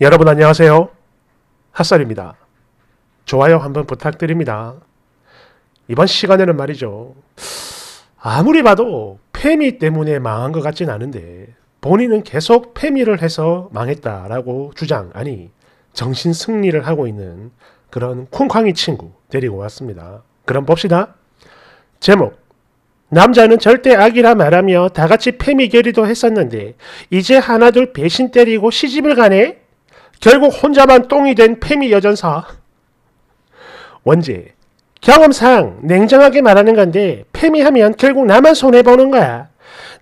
여러분 안녕하세요. 핫살입니다. 좋아요 한번 부탁드립니다. 이번 시간에는 말이죠. 아무리 봐도 페미 때문에 망한 것 같진 않은데 본인은 계속 페미를 해서 망했다라고 주장, 아니 정신 승리를 하고 있는 그런 쿵쾅이 친구 데리고 왔습니다. 그럼 봅시다. 제목 남자는 절대 악이라 말하며 다같이 페미 결의도 했었는데 이제 하나둘 배신 때리고 시집을 가네? 결국 혼자만 똥이 된 페미 여전사. 원제 경험상 냉정하게 말하는 건데 페미하면 결국 나만 손해보는 거야.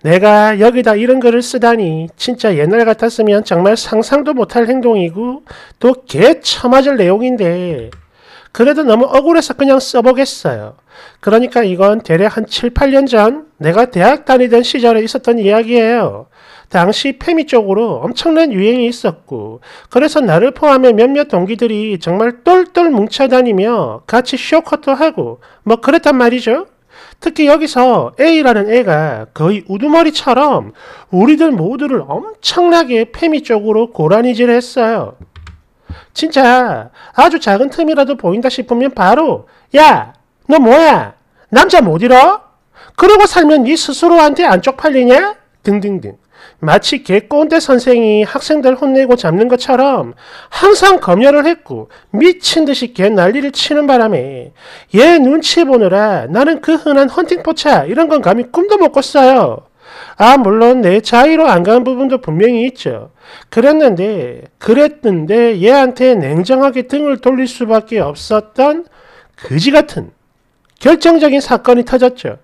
내가 여기다 이런 글을 쓰다니 진짜 옛날 같았으면 정말 상상도 못할 행동이고 또 개처맞을 내용인데 그래도 너무 억울해서 그냥 써보겠어요. 그러니까 이건 대략 한 7, 8년 전 내가 대학 다니던 시절에 있었던 이야기예요. 당시 페미 쪽으로 엄청난 유행이 있었고 그래서 나를 포함해 몇몇 동기들이 정말 똘똘 뭉쳐다니며 같이 쇼커도 하고 뭐 그랬단 말이죠. 특히 여기서 A라는 애가 거의 우두머리처럼 우리들 모두를 엄청나게 페미 쪽으로 고라니질 했어요. 진짜 아주 작은 틈이라도 보인다 싶으면 바로 야 너 뭐야 남자 못 잃어? 그러고 살면 네 스스로한테 안쪽 팔리냐? 등등등. 마치 개꼰대 선생이 학생들 혼내고 잡는 것처럼 항상 검열을 했고 미친 듯이 개 난리를 치는 바람에 얘 눈치 보느라 나는 그 흔한 헌팅포차 이런 건 감히 꿈도 못 꿨어요. 아 물론 내 자의로 안 가는 부분도 분명히 있죠. 그랬는데 그랬는데 얘한테 냉정하게 등을 돌릴 수밖에 없었던 그지 같은 결정적인 사건이 터졌죠.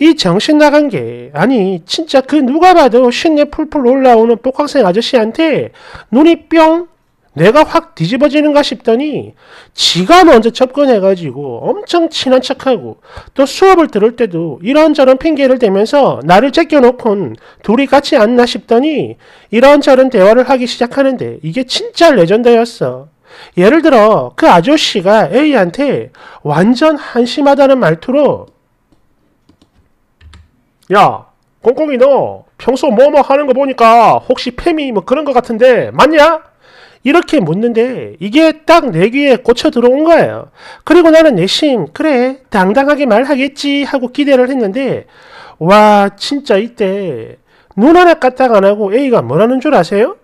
이 정신 나간 게 아니 진짜 그 누가 봐도 신내 풀풀 올라오는 복학생 아저씨한테 눈이 뿅 내가 확 뒤집어지는가 싶더니 지가 먼저 접근해가지고 엄청 친한 척하고 또 수업을 들을 때도 이런저런 핑계를 대면서 나를 제껴놓곤 둘이 같이 앉나 싶더니 이런저런 대화를 하기 시작하는데 이게 진짜 레전드였어. 예를 들어 그 아저씨가 A한테 완전 한심하다는 말투로 야 꽁꽁이 너 평소 뭐 뭐 하는 거 보니까 혹시 팸이 뭐 그런 거 같은데 맞냐? 이렇게 묻는데 이게 딱 내 귀에 꽂혀 들어온 거예요. 그리고 나는 내심 그래 당당하게 말하겠지 하고 기대를 했는데 와 진짜 이때 눈 하나 까딱 안 하고 A가 뭐라는 줄 아세요?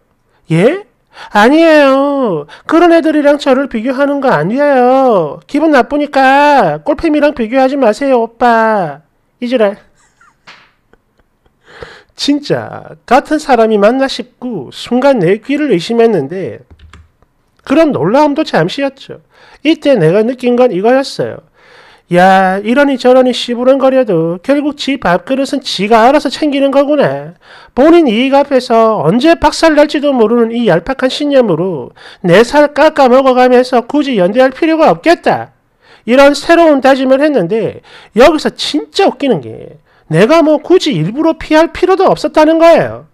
예? 아니에요. 그런 애들이랑 저를 비교하는 거 아니에요. 기분 나쁘니까 꼴팸이랑 비교하지 마세요 오빠. 이지랄. 진짜 같은 사람이 만나 싶고 순간 내 귀를 의심했는데 그런 놀라움도 잠시였죠. 이때 내가 느낀 건 이거였어요. 야 이러니 저러니 시부렁거려도 결국 지 밥그릇은 지가 알아서 챙기는 거구나. 본인 이익 앞에서 언제 박살날지도 모르는 이 얄팍한 신념으로 내 살 깎아 먹어가면서 굳이 연대할 필요가 없겠다. 이런 새로운 다짐을 했는데 여기서 진짜 웃기는 게 내가 뭐 굳이 일부러 피할 필요도 없었다는 거예요.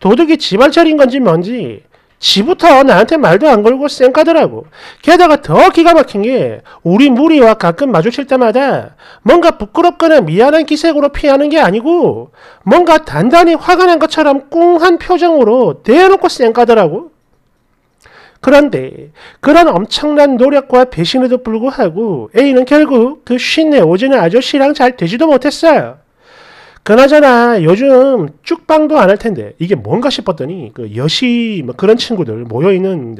도둑이 지발철인 건지 뭔지 지부터 나한테 말도 안 걸고 쌩까더라고. 게다가 더 기가 막힌 게 우리 무리와 가끔 마주칠 때마다 뭔가 부끄럽거나 미안한 기색으로 피하는 게 아니고 뭔가 단단히 화가 난 것처럼 꿍한 표정으로 대놓고 쌩까더라고. 그런데 그런 엄청난 노력과 배신에도 불구하고 A는 결국 그 쉰내 오전는 아저씨랑 잘 되지도 못했어요. 그나저나 요즘 쭉방도 안 할 텐데 이게 뭔가 싶었더니 그 여시 뭐 그런 친구들 모여있는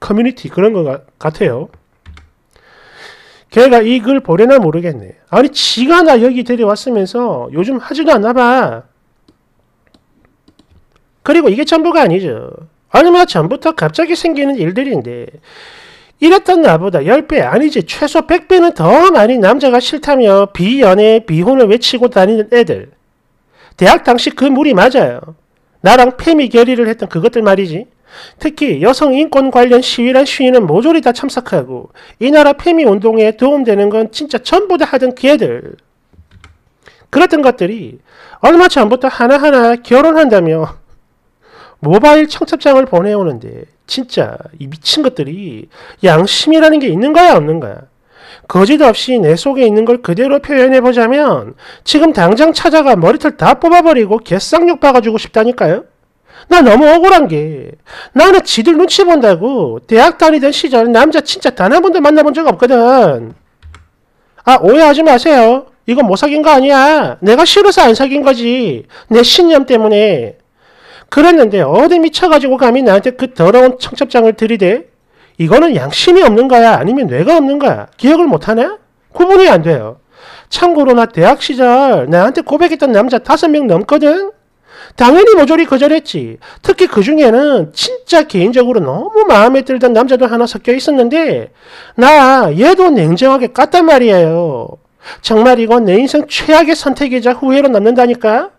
커뮤니티 그런 것 같아요. 걔가 이 글 보려나 모르겠네. 아니 지가 나 여기 데려왔으면서 요즘 하지도 않나 봐. 그리고 이게 전부가 아니죠. 얼마 뭐 전부터 갑자기 생기는 일들인데 이랬던 나보다 10배 아니지 최소 100배는 더 많이 남자가 싫다며 비연애 비혼을 외치고 다니는 애들 대학 당시 그 물이 맞아요. 나랑 패미 결의를 했던 그것들 말이지. 특히 여성 인권 관련 시위란 시위는 모조리 다 참석하고 이 나라 패미 운동에 도움되는 건 진짜 전부 다 하던 걔들. 그랬던 것들이 얼마 전부터 하나하나 결혼한다며 모바일 청첩장을 보내오는데 진짜 이 미친 것들이 양심이라는 게 있는 거야 없는 거야. 거짓 없이 내 속에 있는 걸 그대로 표현해 보자면 지금 당장 찾아가 머리털 다 뽑아버리고 개쌍욕 박아주고 싶다니까요. 나 너무 억울한 게 나는 지들 눈치 본다고 대학 다니던 시절 남자 진짜 단 한 번도 만나본 적 없거든. 아 오해하지 마세요. 이건 못 사귄 거 아니야. 내가 싫어서 안 사귄 거지. 내 신념 때문에. 그랬는데 어디 미쳐가지고 감히 나한테 그 더러운 청첩장을 들이대? 이거는 양심이 없는 거야? 아니면 뇌가 없는 거야? 기억을 못하냐? 구분이 안 돼요. 참고로 나 대학 시절 나한테 고백했던 남자 다섯 명 넘거든? 당연히 모조리 거절했지. 특히 그 중에는 진짜 개인적으로 너무 마음에 들던 남자도 하나 섞여 있었는데 나 얘도 냉정하게 깠단 말이에요. 정말 이건 내 인생 최악의 선택이자 후회로 남는다니까?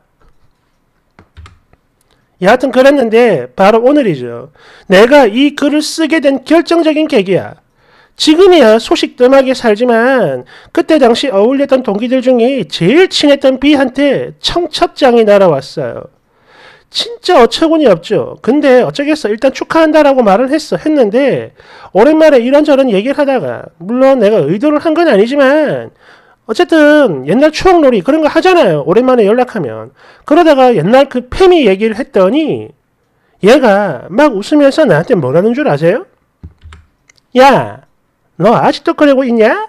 여하튼 그랬는데 바로 오늘이죠. 내가 이 글을 쓰게 된 결정적인 계기야. 지금이야 소식 뜸하게 살지만 그때 당시 어울렸던 동기들 중에 제일 친했던 B한테 청첩장이 날아왔어요. 진짜 어처구니 없죠. 근데 어쩌겠어. 일단 축하한다라고 말을 했어. 했는데 오랜만에 이런저런 얘기를 하다가 물론 내가 의도를 한 건 아니지만 어쨌든 옛날 추억놀이 그런 거 하잖아요. 오랜만에 연락하면. 그러다가 옛날 그 페미 얘기를 했더니 얘가 막 웃으면서 나한테 뭐라는 줄 아세요? 야, 너 아직도 그러고 있냐?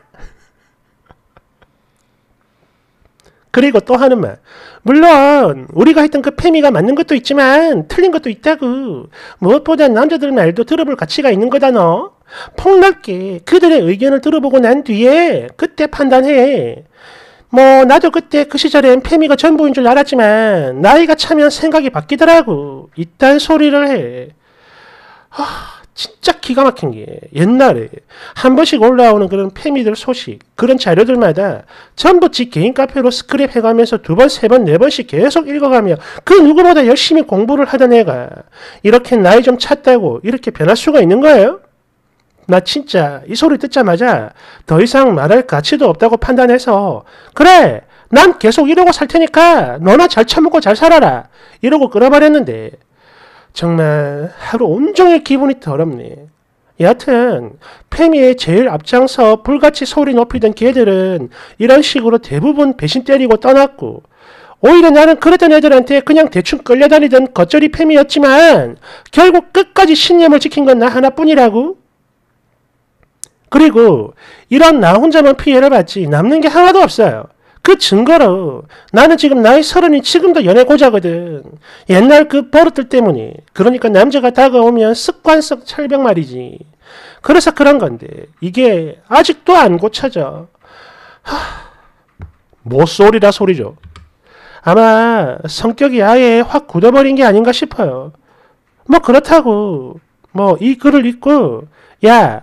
그리고 또 하는 말. 물론 우리가 했던 그 페미가 맞는 것도 있지만 틀린 것도 있다고. 무엇보다 남자들 말도 들어볼 가치가 있는 거다 너. 폭넓게 그들의 의견을 들어보고 난 뒤에 그때 판단해. 뭐 나도 그때 그 시절엔 페미가 전부인 줄 알았지만 나이가 차면 생각이 바뀌더라고. 이딴 소리를 해. 하... 진짜 기가 막힌 게 옛날에 한 번씩 올라오는 그런 페미들 소식 그런 자료들마다 전부 지 개인 카페로 스크랩 해가면서 두 번, 세 번, 네 번씩 계속 읽어가며 그 누구보다 열심히 공부를 하던 애가 이렇게 나이 좀 찼다고 이렇게 변할 수가 있는 거예요? 나 진짜 이 소리 듣자마자 더 이상 말할 가치도 없다고 판단해서 그래 난 계속 이러고 살 테니까 너나 잘 참고 잘 살아라 이러고 끌어버렸는데 정말 하루 온종일 기분이 더럽네. 여하튼 페미의 제일 앞장서 불같이 소리 높이던 개들은 이런 식으로 대부분 배신 때리고 떠났고 오히려 나는 그랬던 애들한테 그냥 대충 끌려다니던 겉절이 페미였지만 결국 끝까지 신념을 지킨 건 나 하나뿐이라고? 그리고 이런 나 혼자만 피해를 받지 남는 게 하나도 없어요. 그 증거로 나는 지금 나이 서른이 지금도 연애 고자거든. 옛날 그 버릇들 때문에. 그러니까 남자가 다가오면 습관성 철벽 말이지. 그래서 그런 건데 이게 아직도 안 고쳐져. 하, 뭐 소리라 소리죠. 아마 성격이 아예 확 굳어버린 게 아닌가 싶어요. 뭐 그렇다고 뭐 이 글을 읽고 야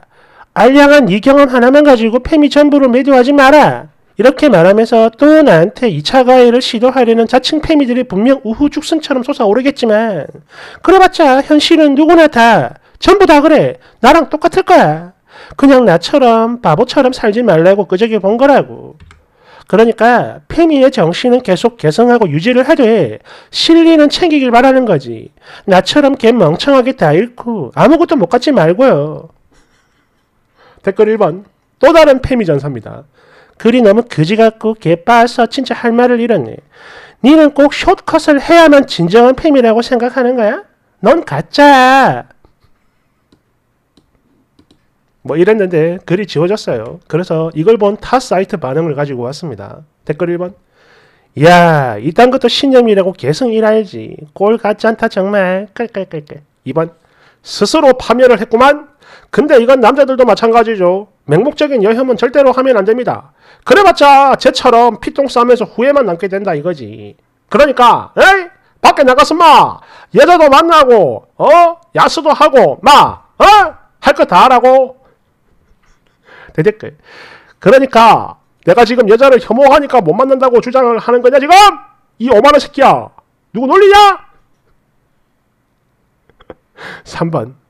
알량한 이 경험 하나만 가지고 페미 전부를 매도하지 마라. 이렇게 말하면서 또 나한테 2차 가해를 시도하려는 자칭 패미들이 분명 우후죽순처럼 솟아오르겠지만 그래봤자 현실은 누구나 다 전부 다 그래 나랑 똑같을 거야 그냥 나처럼 바보처럼 살지 말라고 그저께 본 거라고 그러니까 페미의 정신은 계속 개성하고 유지를 하되 실리는 챙기길 바라는 거지. 나처럼 개 멍청하게 다 잃고 아무것도 못 갖지 말고요. 댓글 1번 또 다른 페미 전사입니다. 글이 너무 그지 같고 개빠서 진짜 할 말을 잃었네. 니는 꼭 숏컷을 해야만 진정한 팸이라고 생각하는 거야? 넌 가짜! 뭐 이랬는데 글이 지워졌어요. 그래서 이걸 본 타 사이트 반응을 가지고 왔습니다. 댓글 1번 야 이딴 것도 신념이라고 계속 일하지꼴 같지 않다 정말. 깔깔깔깔. 2번 스스로 파멸을 했구만. 근데 이건 남자들도 마찬가지죠. 맹목적인 여혐은 절대로 하면 안 됩니다. 그래봤자 쟤처럼 피똥 싸면서 후회만 남게 된다 이거지. 그러니까 에 밖에 나가서 마 여자도 만나고 어 야수도 하고 마어할 거 다 하라고 대댓글. 그러니까 내가 지금 여자를 혐오하니까 못 만난다고 주장을 하는 거냐 지금 이 오만한 새끼야 누구 놀리냐? 3번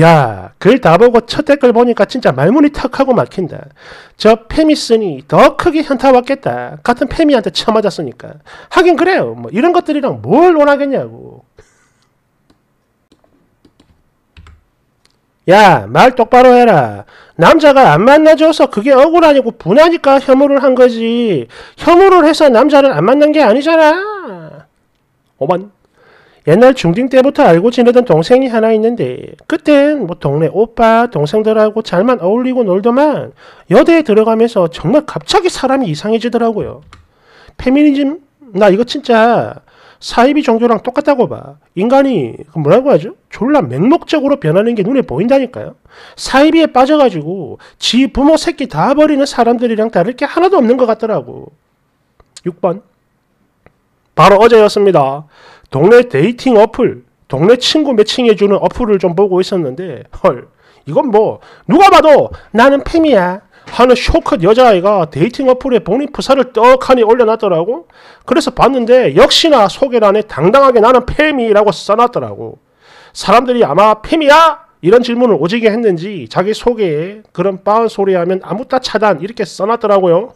야, 글 다 보고 첫 댓글 보니까 진짜 말문이 탁하고 막힌다. 저 팸이 쓰니 더 크게 현타 왔겠다. 같은 팸이한테 쳐맞았으니까. 하긴 그래요. 뭐 이런 것들이랑 뭘 원하겠냐고. 야, 말 똑바로 해라. 남자가 안 만나줘서 그게 억울하냐고 분하니까 혐오를 한 거지. 혐오를 해서 남자를 안 만난 게 아니잖아. 오만. 옛날 중딩 때부터 알고 지내던 동생이 하나 있는데 그땐 뭐 동네 오빠, 동생들하고 잘만 어울리고 놀더만 여대에 들어가면서 정말 갑자기 사람이 이상해지더라고요. 페미니즘 나 이거 진짜 사이비 종교랑 똑같다고 봐. 인간이 그 뭐라고 하죠? 졸라 맹목적으로 변하는 게 눈에 보인다니까요. 사이비에 빠져가지고 지 부모 새끼 다 버리는 사람들이랑 다를 게 하나도 없는 것 같더라고. 6번 바로 어제였습니다. 동네 데이팅 어플, 동네 친구 매칭해주는 어플을 좀 보고 있었는데 헐 이건 뭐 누가 봐도 나는 팸이야 하는 쇼컷 여자아이가 데이팅 어플에 본인 프사를 떡하니 올려놨더라고 그래서 봤는데 역시나 소개란에 당당하게 나는 팸이라고 써놨더라고 사람들이 아마 팸이야? 이런 질문을 오지게 했는지 자기 소개에 그런 빠운 소리하면 아무 따 차단 이렇게 써놨더라고요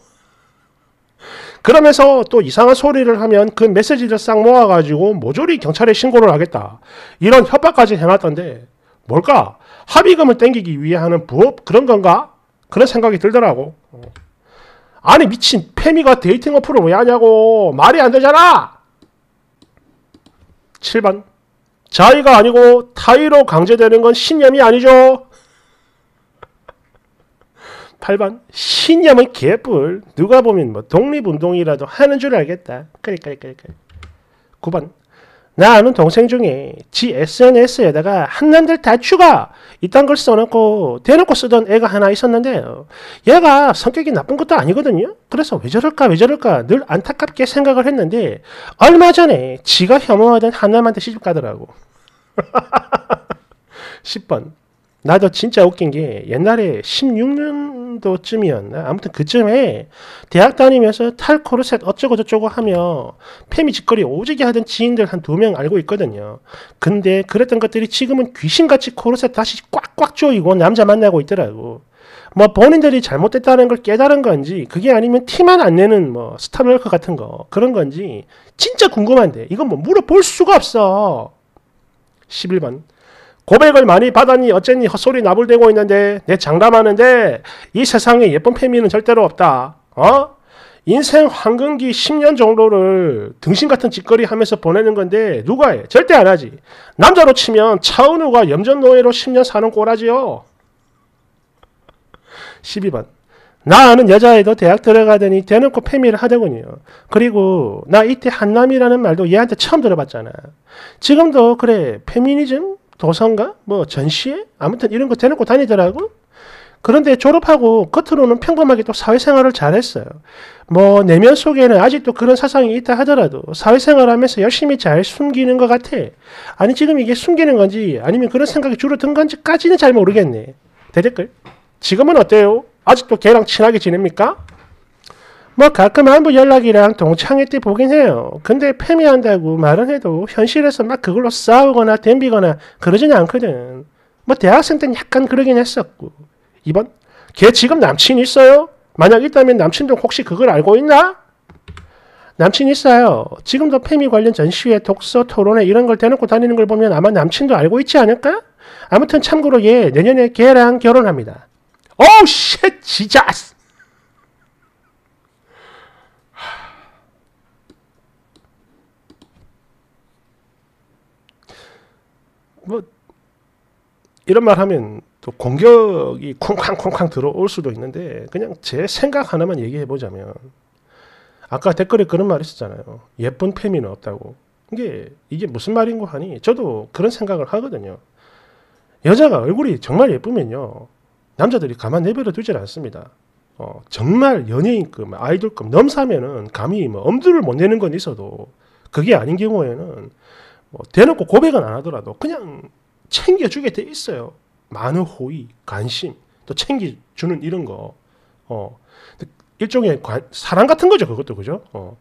그러면서 또 이상한 소리를 하면 그 메시지를 싹 모아가지고 모조리 경찰에 신고를 하겠다. 이런 협박까지 해놨던데 뭘까? 합의금을 땡기기 위해 하는 부업 그런 건가? 그런 생각이 들더라고. 아니 미친 페미가 데이팅 어플을 왜 하냐고 말이 안 되잖아. 7번 자의가 아니고 타의로 강제되는 건 신념이 아니죠. 8번 신념은 개뿔 누가 보면 뭐 독립운동이라도 하는 줄 알겠다 그래 그래 그래 그래 9번 나 아는 동생 중에 지 SNS에다가 한남들 다 죽어 이딴 걸 써놓고 대놓고 쓰던 애가 하나 있었는데 얘가 성격이 나쁜 것도 아니거든요 그래서 왜 저럴까 왜 저럴까 늘 안타깝게 생각을 했는데 얼마 전에 지가 혐오하던 한남한테 시집 가더라고 10번 나도 진짜 웃긴 게 옛날에 16년 2000년도쯤이었나? 아무튼 그쯤에 대학 다니면서 탈코르셋 어쩌고저쩌고 하며 페미 짓거리 오지게 하던 지인들 한 두 명 알고 있거든요. 근데 그랬던 것들이 지금은 귀신같이 코르셋 다시 꽉꽉 조이고 남자 만나고 있더라고. 뭐 본인들이 잘못됐다는 걸 깨달은 건지 그게 아니면 티만 안 내는 뭐 스타널크 같은 거 그런 건지 진짜 궁금한데 이건 뭐 물어볼 수가 없어. 11번 고백을 많이 받았니 어쨌니 헛소리 나불대고 있는데 내 장담하는데 이 세상에 예쁜 페미는 절대로 없다. 어? 인생 황금기 10년 정도를 등신 같은 짓거리 하면서 보내는 건데 누가 해? 절대 안 하지. 남자로 치면 차은우가 염전노예로 10년 사는 꼬라지요. 12번. 나 아는 여자애도 대학 들어가더니 대놓고 패미를 하더군요. 그리고 나 이때 한남이라는 말도 얘한테 처음 들어봤잖아. 지금도 그래 페미니즘? 도서인가? 뭐 전시회? 아무튼 이런 거 대놓고 다니더라고. 그런데 졸업하고 겉으로는 평범하게 또 사회생활을 잘했어요. 뭐 내면 속에는 아직도 그런 사상이 있다 하더라도 사회생활하면서 열심히 잘 숨기는 것 같아. 아니 지금 이게 숨기는 건지 아니면 그런 생각이 줄어든 건지까지는 잘 모르겠네. 대댓글. 지금은 어때요? 아직도 걔랑 친하게 지냅니까? 뭐 가끔 안부 연락이랑 동창회 때 보긴 해요. 근데 패미한다고 말은 해도 현실에서 막 그걸로 싸우거나 덤비거나 그러진 않거든. 뭐 대학생 때는 약간 그러긴 했었고. 2번걔 지금 남친 있어요? 만약 있다면 남친도 혹시 그걸 알고 있나? 남친 있어요. 지금도 페미 관련 전시회, 독서, 토론회 이런 걸 대놓고 다니는 걸 보면 아마 남친도 알고 있지 않을까? 아무튼 참고로 얘 내년에 걔랑 결혼합니다. 오우 쉣! 지자스! 뭐 이런 말 하면 또 공격이 쿵쾅쿵쾅 들어올 수도 있는데 그냥 제 생각 하나만 얘기해 보자면 아까 댓글에 그런 말 있었잖아요. 예쁜 페미는 없다고. 이게 이게 무슨 말인고 하니 저도 그런 생각을 하거든요. 여자가 얼굴이 정말 예쁘면요. 남자들이 가만 내버려 두질 않습니다. 어, 정말 연예인급, 아이돌급 넘사면은 감히 뭐 엄두를 못 내는 건 있어도 그게 아닌 경우에는 뭐 대놓고 고백은 안 하더라도 그냥 챙겨주게 돼 있어요. 많은 호의, 관심, 또 챙겨주는 이런 거. 어, 일종의 관, 사랑 같은 거죠. 그것도 그죠? 어.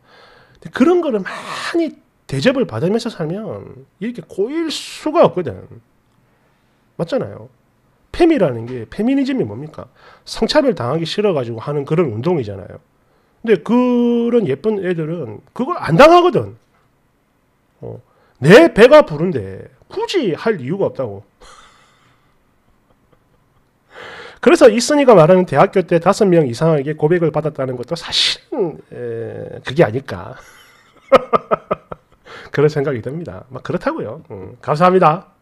그런 거를 많이 대접을 받으면서 살면 이렇게 고일 수가 없거든. 맞잖아요. 페미라는 게 페미니즘이 뭡니까? 성차별 당하기 싫어가지고 하는 그런 운동이잖아요. 근데 그런 예쁜 애들은 그걸 안 당하거든. 어. 내 배가 부른데 굳이 할 이유가 없다고. 그래서 이순이가 말하는 대학교 때 다섯 명 이상에게 고백을 받았다는 것도 사실은 에, 그게 아닐까. 그런 생각이 듭니다. 막 그렇다고요. 음, 감사합니다.